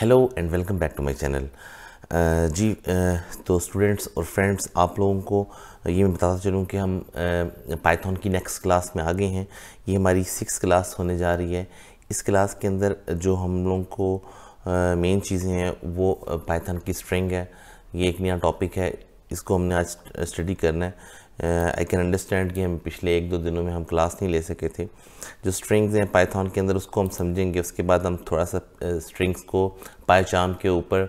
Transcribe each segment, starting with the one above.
hello and welcome back to my channel जी uh, तो students और फ्रेंड्स आप लोगों को ये मैं बताता चलूँ कि हम पाइथन uh, की नेक्स्ट क्लास में आगे हैं ये हमारी सिक्स क्लास होने जा रही है इस क्लास के अंदर जो हम लोगों को मेन uh, चीज़ें हैं वो पाइथन की स्ट्रिंग है ये एक नया टॉपिक है इसको हमने आज स्टडी करना है आई कैन अंडरस्टैंड कि हम पिछले एक दो दिनों में हम क्लास नहीं ले सके थे जो स्ट्रिंग्स हैं पाइथन के अंदर उसको हम समझेंगे उसके बाद हम थोड़ा सा स्ट्रिंग्स को पाएचाम के ऊपर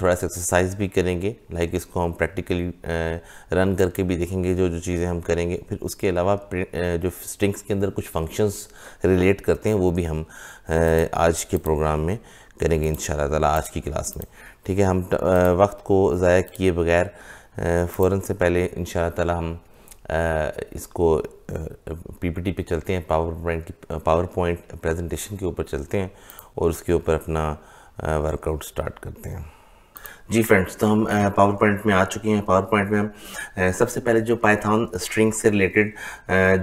थोड़ा सा एक्सरसाइज भी करेंगे लाइक इसको हम प्रैक्टिकली रन करके भी देखेंगे जो जो चीज़ें हम करेंगे फिर उसके अलावा जो स्ट्रिंग्स के अंदर कुछ फंक्शंस रिलेट करते हैं वो भी हम आज के प्रोग्राम में करेंगे इन शाला आज की क्लास में ठीक है हम वक्त को ज़ाया किए बगैर फ़ौर से पहले इन ताला हम इसको पीपीटी पे चलते हैं PowerPoint PowerPoint presentation के ऊपर चलते हैं और उसके ऊपर अपना वर्कआउट स्टार्ट करते हैं जी फ्रेंड्स तो हम पावर पॉइंट में आ चुके हैं पावर पॉइंट में हम सबसे पहले जो पाइथान स्ट्रिंग्स से रिलेटेड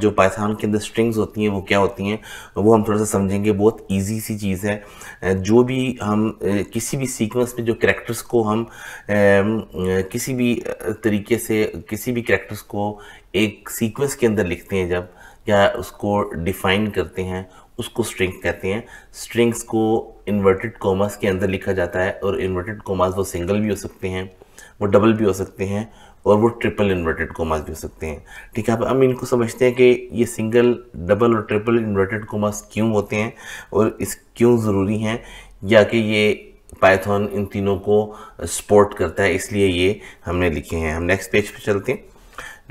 जो पाइथान के अंदर स्ट्रिंग्स होती हैं वो क्या होती हैं वो हम थोड़ा सा समझेंगे बहुत ईजी सी चीज़ है जो भी हम किसी भी सीक्वेंस में जो करेक्टर्स को हम किसी भी तरीके से किसी भी करेक्टर्स को एक सीक्वेंस के अंदर लिखते हैं जब या उसको डिफ़ाइन करते हैं उसको स्ट्रिंग कहते हैं स्ट्रिंग्स को इन्वर्टेड कॉमर्स के अंदर लिखा जाता है और इन्वर्टेड कॉमर्स वो सिंगल भी हो सकते हैं वो डबल भी हो सकते हैं और वो ट्रिपल इन्वर्टेड कॉमास भी हो सकते हैं ठीक है अब हम इनको समझते हैं कि ये सिंगल डबल और ट्रिपल इन्वर्टेड कॉमास क्यों होते हैं और इस क्यों ज़रूरी हैं या कि ये पाइथन इन तीनों को सपोर्ट करता है इसलिए ये हमने लिखे हैं हम नेक्स्ट पेज पर चलते हैं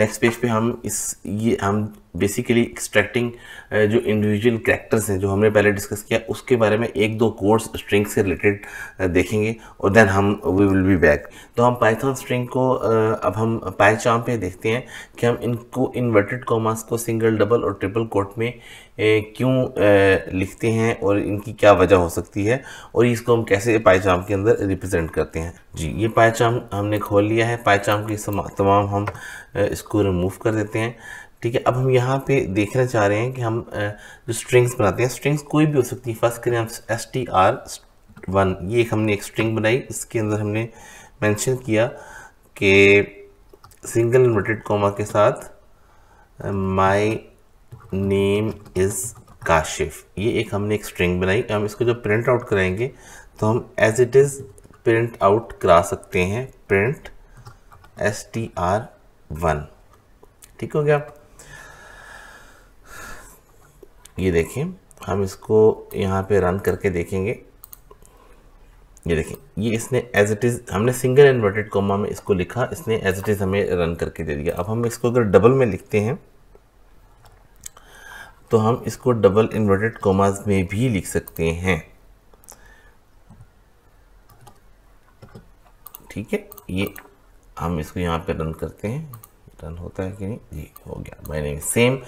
नेक्स्ट पेज पे हम इस ये हम बेसिकली एक्सट्रैक्टिंग uh, जो इंडिविजुअल करेक्टर्स हैं जो हमने पहले डिस्कस किया उसके बारे में एक दो कोर्स स्ट्रिंग से रिलेटेड uh, देखेंगे और देन हम वी विल बी बैक तो हम पाइथन स्ट्रिंग को uh, अब हम पाइचाम पे देखते हैं कि हम इनको इन्वर्टेड कॉमास को सिंगल डबल और ट्रिपल कोट में क्यों लिखते हैं और इनकी क्या वजह हो सकती है और इसको हम कैसे पाइचाम के अंदर रिप्रेजेंट करते हैं जी ये पाइचाम हमने खोल लिया है पाइचाम की तमाम हम इसको रिमूव कर देते हैं ठीक है अब हम यहाँ पे देखना चाह रहे हैं कि हम जो स्ट्रिंग्स बनाते हैं स्ट्रिंग्स कोई भी हो सकती है फर्स्ट करें हम एस टी आर वन ये एक हमने एक स्ट्रिंग बनाई इसके अंदर हमने मेंशन किया कि सिंगल इन्वर्टेड कॉमा के साथ माय नेम इज़ काशिफ ये एक हमने एक स्ट्रिंग बनाई हम इसको जब प्रिंट आउट कराएंगे तो हम as it is print out करा सकते हैं print S T R one ठीक हो गया ये देखिए हम इसको यहाँ पे रन करके देखेंगे ये देखिए ये इसने एज इट इज़ हमने सिंगल इन्वर्टेड कोमा में इसको लिखा इसने एज इट इज़ हमें रन करके दे दिया अब हम इसको अगर डबल में लिखते हैं तो हम इसको डबल इन्वर्टेड कॉमाज में भी लिख सकते हैं ठीक है ये हम इसको यहाँ पे रन करते हैं टर्न होता है कि नहीं जी हो गया मैंने सेम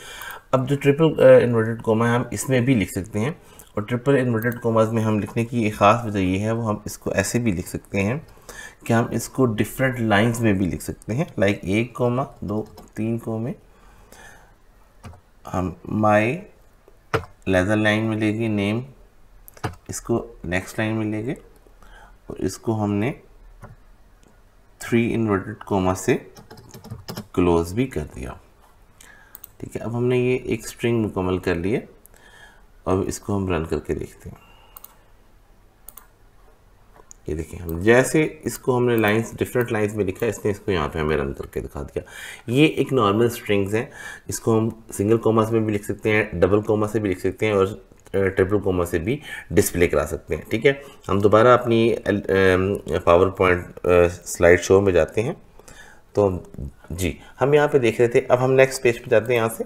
अब जो ट्रिपल इन्वर्टेड कोमा है हम इसमें भी लिख सकते हैं और ट्रिपल इन्वर्टेड कोमाज में हम लिखने की एक ख़ास वजह ये है वो हम इसको ऐसे भी लिख सकते हैं कि हम इसको डिफरेंट लाइंस में भी लिख सकते हैं लाइक एक कोमा दो तीन कोमे हम माय लेज़र लाइन में लेंगे नेम इसको नेक्स्ट लाइन में लेंगे और इसको हमने थ्री इन्वर्टेड कोमा से क्लोज भी कर दिया ठीक है अब हमने ये एक स्ट्रिंग मुकम्मल कर ली है अब इसको हम रन करके देखते हैं ये देखिए हम जैसे इसको हमने लाइंस डिफरेंट लाइंस में लिखा है इसने इसको यहाँ पे हमें रन करके दिखा दिया ये एक नॉर्मल स्ट्रिंग्स हैं इसको हम सिंगल कोमा से भी लिख सकते हैं डबल कॉमा से भी लिख सकते हैं और ट्रिपल कोमा से भी डिस्प्ले करा सकते हैं ठीक है हम दोबारा अपनी पावर पॉइंट स्लाइड शो में जाते हैं तो जी हम यहाँ पे देख रहे थे अब हम नेक्स्ट पेज पे जाते हैं यहाँ से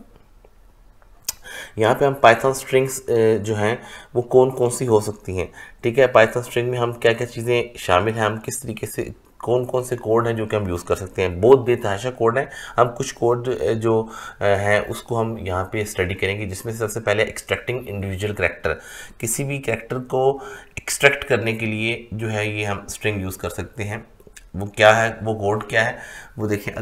यहाँ पे हम पाइथन स्ट्रिंग्स जो हैं वो कौन कौन सी हो सकती हैं ठीक है पाइथन स्ट्रिंग में हम क्या क्या चीज़ें शामिल हैं हम किस तरीके से कौन कौन से कोड हैं जो कि हम यूज़ कर सकते हैं बहुत बेतहाशा कोड हैं हम कुछ कोड जो हैं उसको हम यहाँ पे स्टडी करेंगे जिसमें से सबसे पहले एक्सट्रैक्टिंग इंडिविजुअल करेक्टर किसी भी करेक्टर को एक्सट्रैक्ट करने के लिए जो है ये हम स्ट्रिंग यूज़ कर सकते हैं वो क्या है वो कोड क्या है वो देखें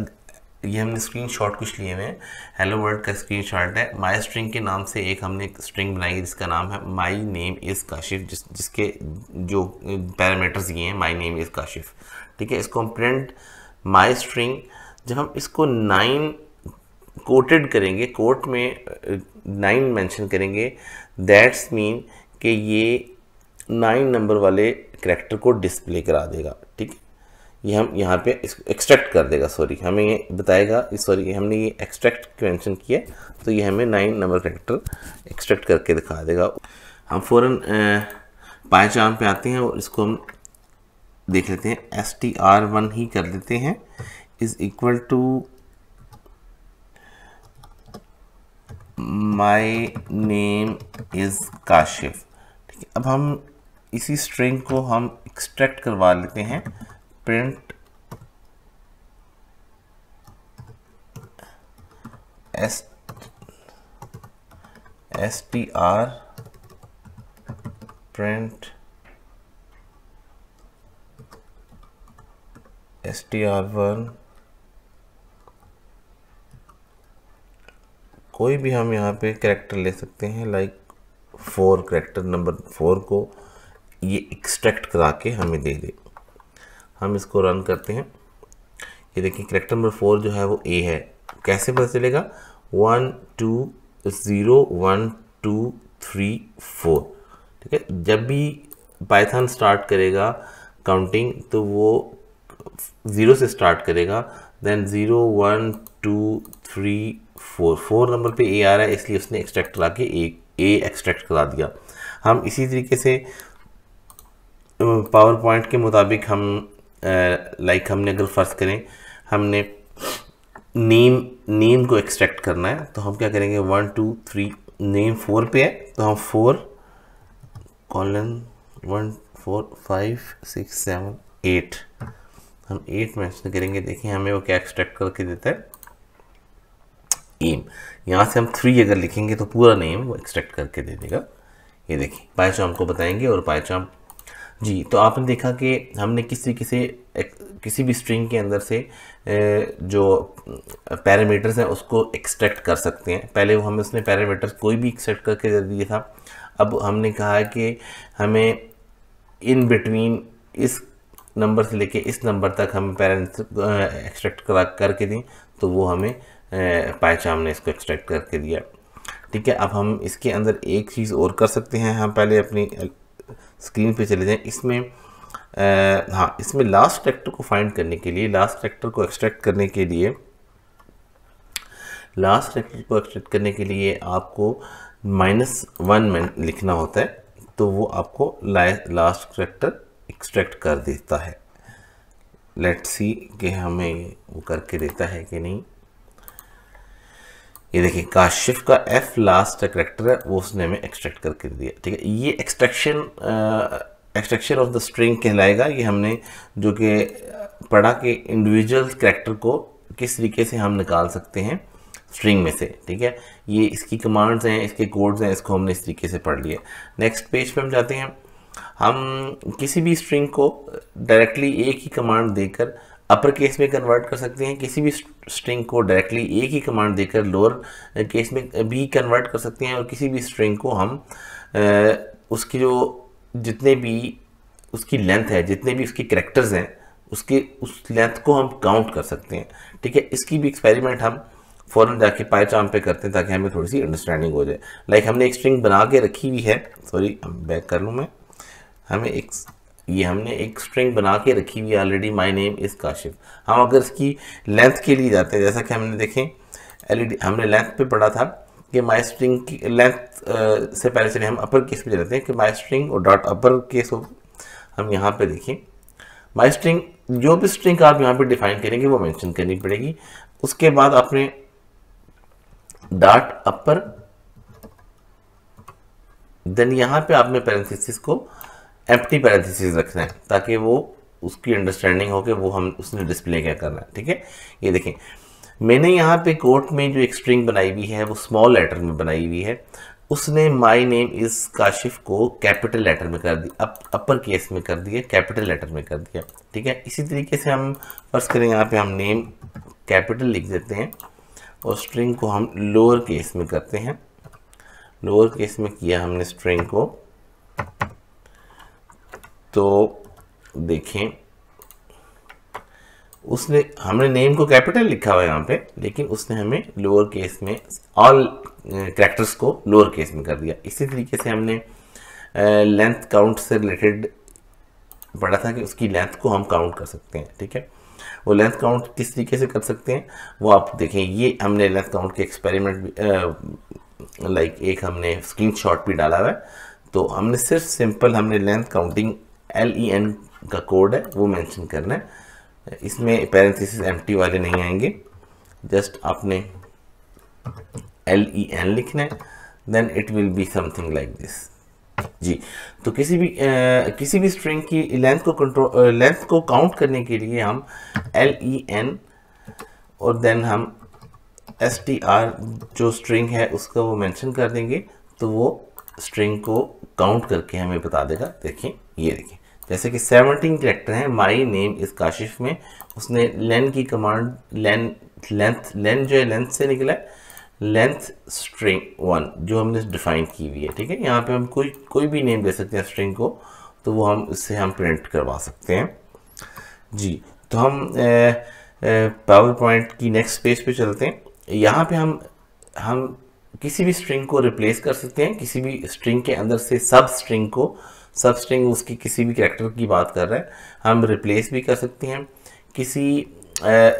ये हमने स्क्रीन शॉट कुछ लिए हुए हैं हेलो वर्ल्ड का स्क्रीन शॉट है माई स्ट्रिंग के नाम से एक हमने एक स्ट्रिंग बनाई है जिसका नाम है माई नेम इज़ काशिफ जिस जिसके जो पैरामीटर्स ये हैं माई नेम इज़ काशिफ ठीक है इसको हम प्रिंट माई स्ट्रिंग जब हम इसको नाइन कोटेड करेंगे कोट में नाइन मेंशन करेंगे दैट्स मीन कि ये नाइन नंबर वाले करेक्टर को डिस्प्ले करा देगा ठीक है ये हम यहाँ पे एक्सट्रैक्ट कर देगा सॉरी हमें ये बताएगा सॉरी हमने ये एक्सट्रैक्ट क्वेंशन किया तो ये हमें नाइन नंबर करेक्टर एक्सट्रैक्ट करके दिखा देगा हम फ़ौर पाए चार पे आते हैं और इसको हम देख लेते हैं एस टी आर वन ही कर लेते हैं is equal to my name is Kashif ठीक है अब हम इसी स्ट्रिंग को हम एक्सट्रैक्ट करवा लेते हैं print S S T R print S T R one कोई भी हम यहाँ पे करेक्टर ले सकते हैं like four character number four को ये एक्सट्रैक्ट करा के हमें दे दे हम इसको रन करते हैं ये देखिए करेक्टर नंबर फोर जो है वो ए है कैसे पता चलेगा one two zero one two three four ठीक है जब भी पाइथन स्टार्ट करेगा काउंटिंग तो वो ज़ीरो से स्टार्ट करेगा then zero one two three four four number पे ए आ रहा है इसलिए उसने एक्सट्रैक्ट करा के ए ए एक्सट्रैक्ट करा दिया हम इसी तरीके से पावर पॉइंट के मुताबिक हम लाइक हमने अगर फ़र्ज़ करें हमने नेम नेम को एक्सट्रैक्ट करना है तो हम क्या करेंगे one two three name four पे है तो हम four colon one four five six seven eight हम एट मैंशन करेंगे देखिए हमें वो क्या एक्सट्रैक्ट करके देता है एम यहाँ से हम थ्री अगर लिखेंगे तो पूरा नेम वो एक्सट्रैक्ट करके दे देगा ये देखिए पाइचाम को बताएंगे और पाइचाम जी तो आपने देखा कि हमने किस तरीके से किसी भी स्ट्रिंग के अंदर से जो पैरामीटर्स हैं उसको एक्सट्रैक्ट कर सकते हैं पहले वो हमें उसने पैरामीटर्स कोई भी एक्सट्रैक्ट करके दे दिया था अब हमने कहा है कि हमें इन बिटवीन इस नंबर से लेके इस नंबर तक हम पैरामीटर एक्सट्रैक्ट करा करके दें तो वो हमें पायचाम ने इसको एक्सट्रैक्ट करके दिया ठीक है अब हम इसके अंदर एक चीज़ और कर सकते हैं हम पहले अपनी स्क्रीन पे चले जाएं इसमें आ, हाँ इसमें लास्ट ट्रैक्टर को फाइंड करने के लिए लास्ट ट्रैक्टर को एक्सट्रैक्ट करने के लिए लास्ट ट्रैक्टर को एक्सट्रैक्ट करने के लिए आपको माइनस वन में लिखना होता है तो वो आपको लास्ट फैक्टर एक्सट्रैक्ट कर देता है लेट्स सी कि हमें वो करके देता है कि नहीं ये देखिए काशिफ का एफ लास्ट का करेक्टर है वो उसने हमें एक्सट्रैक्ट करके दिया ठीक है ये extraction extraction of the string कहलाएगा ये हमने जो कि पढ़ा कि इंडिविजुअल करेक्टर को किस तरीके से हम निकाल सकते हैं स्ट्रिंग में से ठीक है ये इसकी कमांड्स हैं इसके कोड्स हैं इसको हमने इस तरीके से पढ़ लिया नेक्स्ट पेज पे हम जाते हैं हम किसी भी स्ट्रिंग को डायरेक्टली एक ही कमांड देकर अपर केस में कन्वर्ट कर सकते हैं किसी भी स्ट्रिंग को डायरेक्टली एक ही कमांड देकर लोअर केस में भी कन्वर्ट कर सकते हैं और किसी भी स्ट्रिंग को हम उसकी जो जितने भी उसकी लेंथ है जितने भी उसके करेक्टर्स हैं उसके उस लेंथ को हम काउंट कर सकते हैं ठीक है इसकी भी एक्सपेरिमेंट हम फ़ौरन जाके पाए चाम पे करते हैं ताकि हमें थोड़ी सी अंडरस्टैंडिंग हो जाए लाइक हमने एक स्ट्रिंग बना के रखी हुई है सॉरी बैक कर लूँ मैं हमें एक ये हमने एक स्ट्रिंग बना के रखी हुई already my name is Kashif हम अगर इसकी लेंथ के लिए जाते हैं जैसा कि हमने देखें एलईडी हमने लेंथ पे पढ़ा था कि माई स्ट्रिंग की लेंथ से पहले चले हम अपर केस पे जाते हैं कि माई स्ट्रिंग और डॉट अपर केस हो हम यहाँ पे देखें माई स्ट्रिंग जो भी स्ट्रिंग आप यहाँ पर डिफाइन करेंगे वो मैंशन करनी पड़ेगी उसके बाद आपने डॉट अपर देन यहाँ पे आपने पैरेंथिस को एम्प्टी पैरेंथिस रखना है ताकि वो उसकी अंडरस्टैंडिंग हो कि वो हम उसने डिस्प्ले क्या करना है ठीक है ये देखें मैंने यहाँ पे कोर्ट में जो एक स्ट्रिंग बनाई हुई है वो स्मॉल लेटर में बनाई हुई है उसने माय नेम इज़ काशिफ को कैपिटल लेटर में कर दिया अप, अपर केस में कर दिया कैपिटल लेटर में कर दिया ठीक है इसी तरीके से हम फर्स्ट करें यहाँ पे हम नेम कैपिटल लिख देते हैं और स्ट्रिंग को हम लोअर केस में करते हैं लोअर केस में किया हमने स्ट्रिंग को तो देखें उसने हमने नेम को कैपिटल लिखा हुआ है यहाँ पे लेकिन उसने हमें लोअर केस में ऑल करेक्टर्स को लोअर केस में कर दिया इसी तरीके से हमने लेंथ काउंट से रिलेटेड पढ़ा था कि उसकी लेंथ को हम काउंट कर सकते हैं ठीक है वो लेंथ काउंट किस तरीके से कर सकते हैं वो आप देखें ये हमने लेंथ काउंट के एक्सपेरिमेंट लाइक एक हमने स्क्रीन भी डाला हुआ है तो हमने सिर्फ सिंपल हमने length counting L E N का कोड है वो मैंशन करना है इसमें पैरेंथिस टी वाले नहीं आएंगे जस्ट आपने एल ई एन लिखना है then it will be something like this जी तो किसी भी आ, किसी भी स्ट्रिंग की लेंथ को कंट्रोल लेंथ को काउंट करने के लिए हम एल ई एन और देन हम एस टी आर जो स्ट्रिंग है उसका वो मेंशन कर देंगे तो वो स्ट्रिंग को काउंट करके हमें बता देगा देखिए ये देखिए जैसे कि सेवनटीन करेक्टर हैं माई नेम इस काशिफ में उसने लेन की कमांड लेन लेंथ लेंथ जो है लेंथ से निकला है लेंथ स्ट्रिंग वन जो हमने डिफाइन की हुई है ठीक है यहाँ पे हम कोई कोई भी नेम दे सकते हैं स्ट्रिंग को तो वो हम इससे हम प्रिंट करवा सकते हैं जी तो हम पावर पॉइंट की नेक्स्ट पेज पे चलते हैं यहाँ पे हम हम किसी भी स्ट्रिंग को रिप्लेस कर सकते हैं किसी भी स्ट्रिंग के अंदर से सब स्ट्रिंग को सब स्ट्रिंग उसकी किसी भी कैरेक्टर की बात कर रहे हैं हम रिप्लेस भी कर सकते हैं किसी आ,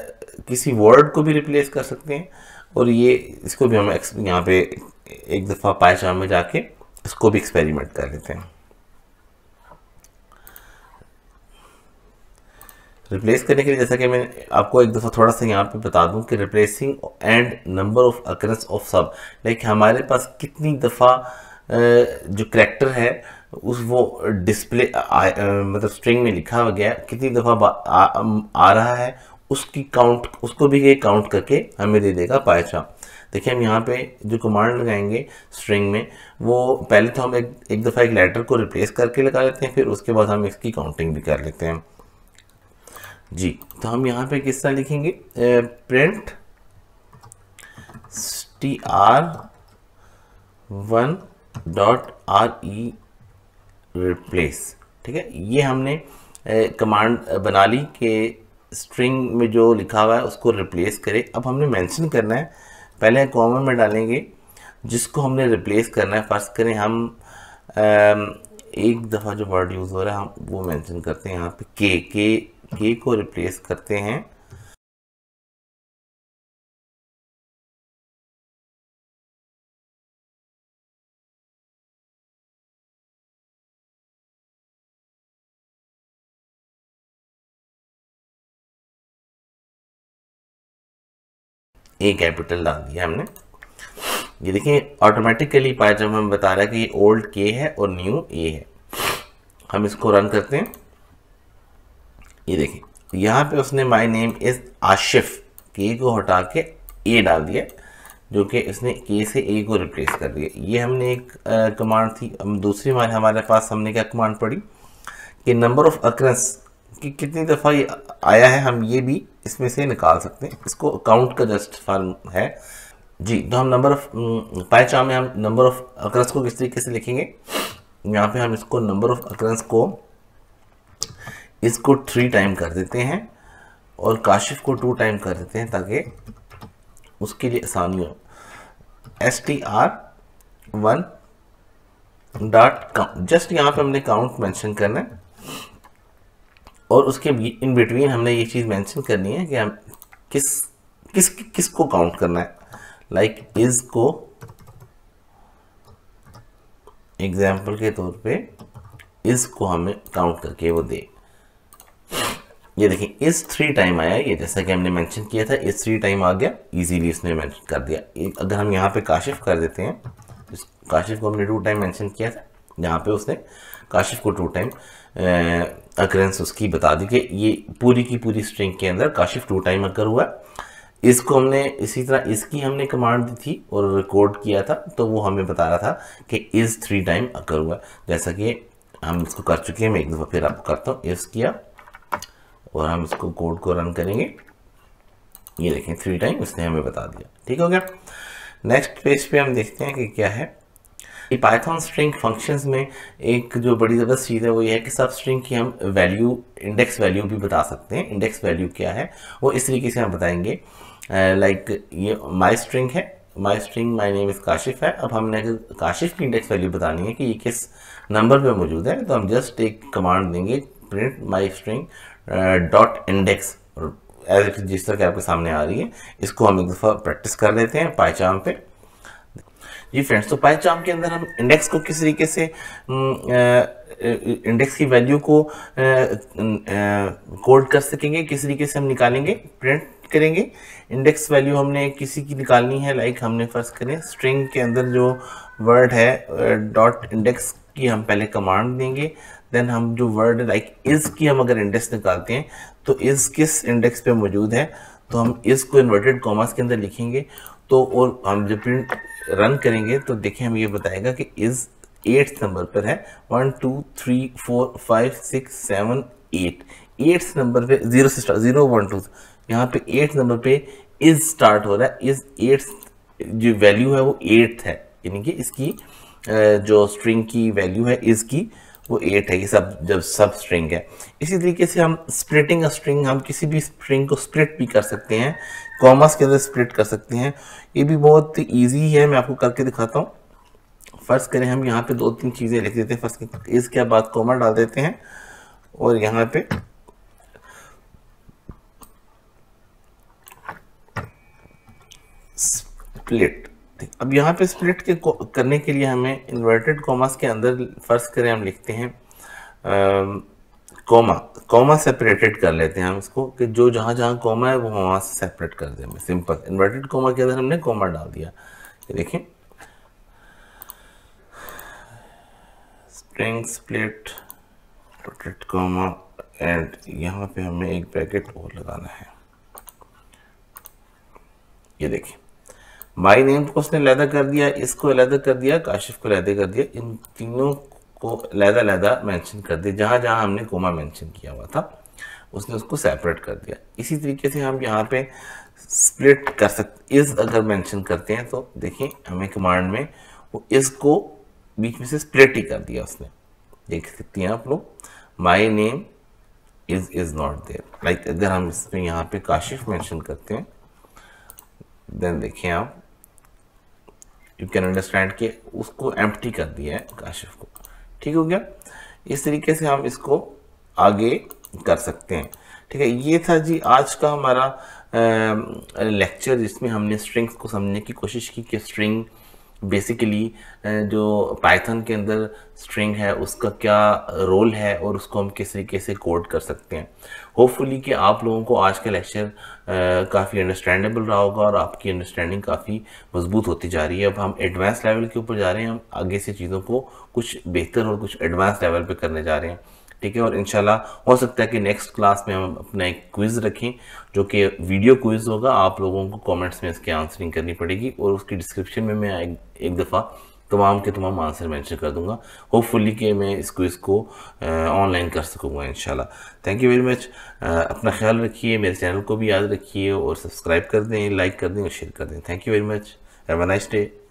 किसी वर्ड को भी रिप्लेस कर सकते हैं और ये इसको भी हम यहाँ पे एक दफ़ा पायचाम में जाके इसको भी एक्सपेरिमेंट कर लेते हैं रिप्लेस करने के लिए जैसा कि मैं आपको एक दफ़ा थोड़ा सा यहाँ पे बता दूं कि replacing and number of occurrences of सब लाइक हमारे पास कितनी दफ़ा जो करेक्टर है उस वो डिस्प्ले मतलब स्ट्रिंग में लिखा गया कितनी दफ़ा आ, आ रहा है उसकी काउंट उसको भी ये काउंट करके हमें दे देगा पायचा देखिए हम यहाँ पे जो कमांड लगाएंगे स्ट्रिंग में वो पहले तो हम एक एक दफ़ा एक लेटर को रिप्लेस करके लगा लेते हैं फिर उसके बाद हम इसकी काउंटिंग भी कर लेते हैं जी तो हम यहाँ पे किस तरह लिखेंगे print T R one dot R E replace ठीक है ये हमने कमांड बना ली कि स्ट्रिंग में जो लिखा हुआ है उसको रिप्लेस करें अब हमने मेंशन करना है पहले कॉमन में डालेंगे जिसको हमने रिप्लेस करना है फर्स्ट करें हम आ, एक दफ़ा जो वर्ड यूज़ हो रहा है हम वो मेंशन करते हैं यहाँ पे के के के को रिप्लेस करते हैं ए कैपिटल डाल दिया हमने ये देखिए ऑटोमेटिकली पाया जब हम बता रहा है कि ये ओल्ड के है और न्यू ए है हम इसको रन करते हैं ये देखिए यहाँ पे उसने माय नेम इज आशिफ के को हटा के ए डाल दिया जो कि इसने के से ए को रिप्लेस कर दिया ये हमने एक कमांड थी दूसरी हमारे पास हमने क्या कमांड पढ़ी कि नंबर ऑफ अक्रेंस कि कितनी दफ़ा ये आया है हम ये भी इसमें से निकाल सकते हैं इसको अकाउंट का जस्ट फॉर्म है जी तो हम नंबर ऑफ पाएचाम में हम नंबर ऑफ अक्रंस को किस तरीके से लिखेंगे यहाँ पे हम इसको नंबर ऑफ अक्रंस को इसको थ्री टाइम कर देते हैं और काशिफ को टू टाइम कर देते हैं ताकि उसके लिए आसानी हो S T R one dot count just यहाँ पे हमने काउंट मेंशन करना है और उसके इन बिटवीन हमने ये चीज़ मेंशन करनी है कि हम किस किस किस को काउंट करना है लाइक like, इज को एग्जाम्पल के तौर पे इस को हमें काउंट करके वो दे ये देखिए इस थ्री टाइम आया ये जैसा कि हमने मेंशन किया था इस थ्री टाइम आ गया इजीली इसने मेंशन कर दिया एक अगर हम यहाँ पे काशिफ कर देते हैं काशिफ को हमने टू टाइम मेंशन किया था यहाँ पे उसने काशिफ को टू टाइम अक्रेंस उसकी बता दी कि ये पूरी की पूरी स्ट्रिंग के अंदर काशिफ टू टाइम अकर हुआ इसको हमने इसी तरह इसकी हमने कमांड दी थी और रिकॉर्ड किया था तो वो हमें बता रहा था कि इज़ थ्री टाइम अकर हुआ जैसा कि हम इसको कर चुके हैं मैं एक दफ़ा फिर आपको करता हूँ इस किया और हम इसको कोड को रन करेंगे ये देखें थ्री टाइम उसने हमें बता दिया ठीक हो गया नेक्स्ट पेज पे हम देखते हैं कि क्या है कि पाइथन स्ट्रिंग फंक्शंस में एक जो बड़ी ज़बरदस्त चीज़ है वो ये है कि सब स्ट्रिंग की हम वैल्यू इंडेक्स वैल्यू भी बता सकते हैं इंडेक्स वैल्यू क्या है वो इस तरीके से हम बताएंगे लाइक ये माई स्ट्रिंग है my string my name is Kashif है अब हमने काशिफ की इंडेक्स वैल्यू बतानी है कि ये किस नंबर पर मौजूद है तो हम जस्ट एक कमांड देंगे print my string dot index as जिस तरह के आपके सामने आ रही है इसको हम एक दफ़ा प्रैक्टिस कर लेते हैं पाईचाम पे जी फ्रेंड्स तो चार्म के अंदर हम इंडेक्स को किस तरीके से इंडेक्स की वैल्यू को कोड कर सकेंगे किस तरीके से हम निकालेंगे प्रिंट करेंगे इंडेक्स वैल्यू हमने किसी की निकालनी है लाइक हमने फर्स्ट करें स्ट्रिंग के अंदर जो वर्ड है डॉट इंडेक्स की हम पहले कमांड देंगे देन हम जो वर्ड लाइक इज़ की हम अगर इंडेक्स निकालते हैं तो इज़ किस इंडेक्स पे मौजूद है तो हम इसको इन्वर्टेड कॉमर्स के अंदर लिखेंगे तो और हम जब प्रिंट रन करेंगे तो देखें हम ये बताएगा कि इस एट्थ नंबर पर है one two three four five six seven eight eighth number पे जीरो से स्टार्ट जीरो वन टू यहाँ पे एट्थ नंबर पे इज स्टार्ट हो रहा है इज एट्थ जो वैल्यू है वो एट्थ है यानी कि इसकी जो स्ट्रिंग की वैल्यू है इसकी वो एट है ये सब जब सब स्ट्रिंग है इसी तरीके से हम स्प्लिटिंग स्ट्रिंग हम किसी भी स्ट्रिंग को स्प्लिट भी कर सकते हैं कॉमर्स के अंदर स्प्लिट कर सकते हैं ये भी बहुत ईजी है मैं आपको करके दिखाता हूँ फर्स्ट करें हम यहाँ पे दो तीन चीज़ें लिख देते हैं फर्स्ट इसके बाद कॉमर डाल देते हैं और यहाँ पे स्प्लिट सकते अब यहाँ पे स्प्लिट के करने के लिए हमें इन्वर्टेड कॉमास के अंदर फर्ज करें हम लिखते हैं कॉमा कॉमा सेपरेटेड कर लेते हैं हम इसको कि जो जहाँ जहाँ कॉमा है वो वहाँ से सेपरेट कर दें सिंपल इन्वर्टेड कॉमा के अंदर हमने कॉमा डाल दिया देखें spring split dotted comma and यहाँ पे हमें एक पैकेट और लगाना है ये देखिए माई नेम को उसने लहदा कर दिया इसको अलहदा कर दिया काशिफ को लहदे कर दिया इन तीनों को लहदा लहदा मैंशन कर दिया जहाँ जहाँ हमने कोमा मैंशन किया हुआ था उसने उसको सेपरेट कर दिया इसी तरीके से हम यहाँ पे स्प्लिट कर सकते इस अगर मेंशन करते हैं तो देखें हमें कमांड में वो इसको बीच में से स्प्लिट ही कर दिया उसने देख सकते हैं आप लोग my name is is not there like अगर हम इसमें यहाँ पे काशिफ मेंशन करते हैं देन देखें आप यू कैन अंडरस्टैंड कि उसको एम्प्टी कर दिया है काशिफ को ठीक हो गया इस तरीके से हम इसको आगे कर सकते हैं ठीक है ये था जी आज का हमारा लेक्चर जिसमें हमने स्ट्रिंग्स को समझने की कोशिश की कि स्ट्रिंग बेसिकली जो पाइथन के अंदर स्ट्रिंग है उसका क्या रोल है और उसको हम किस तरीके से कोड कर सकते हैं होपफुली कि आप लोगों को आज का लेक्चर काफ़ी अंडरस्टैंडेबल रहा होगा और आपकी अंडरस्टैंडिंग काफ़ी मजबूत होती जा रही है अब हम एडवांस लेवल के ऊपर जा रहे हैं हम आगे से चीज़ों को कुछ बेहतर और कुछ एडवांस लेवल पर करने जा रहे हैं ठीक है और इनशाला हो सकता है कि नेक्स्ट क्लास में हम अपना एक क्विज़ रखें जो कि वीडियो क्विज़ होगा आप लोगों को कमेंट्स में इसकी आंसरिंग करनी पड़ेगी और उसकी डिस्क्रिप्शन में मैं एक, एक दफ़ा तमाम के तमाम आंसर मेंशन कर दूंगा होपफुली कि मैं इस क्विज़ को ऑनलाइन कर सकूंगा इन थैंक यू वेरी मच अपना ख्याल रखिए मेरे चैनल को भी याद रखिए और सब्सक्राइब कर दें लाइक कर दें और शेयर कर दें thank you very much have a nice day